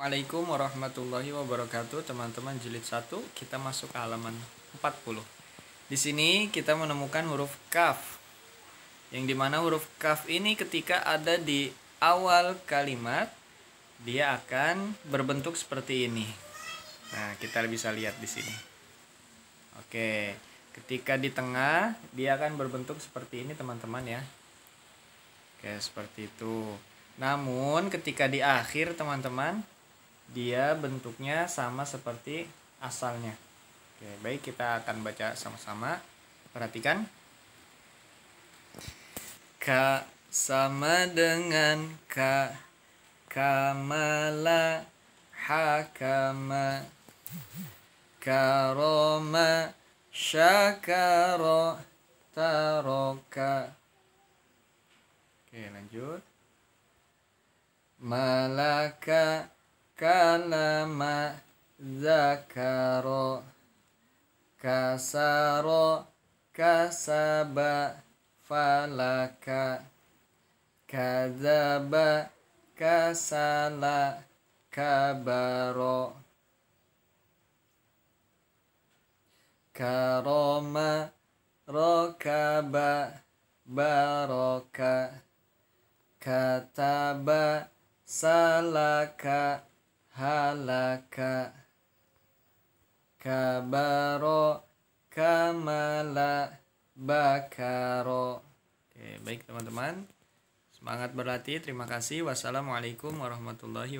Assalamualaikum warahmatullahi wabarakatuh teman-teman jilid 1 kita masuk ke halaman 40 di sini kita menemukan huruf kaf yang dimana huruf kaf ini ketika ada di awal kalimat dia akan berbentuk seperti ini nah kita bisa lihat di sini oke ketika di tengah dia akan berbentuk seperti ini teman-teman ya oke seperti itu namun ketika di akhir teman-teman dia bentuknya sama seperti asalnya. Oke, baik kita akan baca sama-sama. Perhatikan. k sama dengan k kamala hakama karoma Syakaro taroka Oke lanjut Malaka ma zakaro kasaro kasaba falaka kazaba kasala kabaro karoma rokaba baroka kataba salaka halaka kabaro kamala bakaro oke baik teman-teman semangat berlatih terima kasih wassalamualaikum warahmatullahi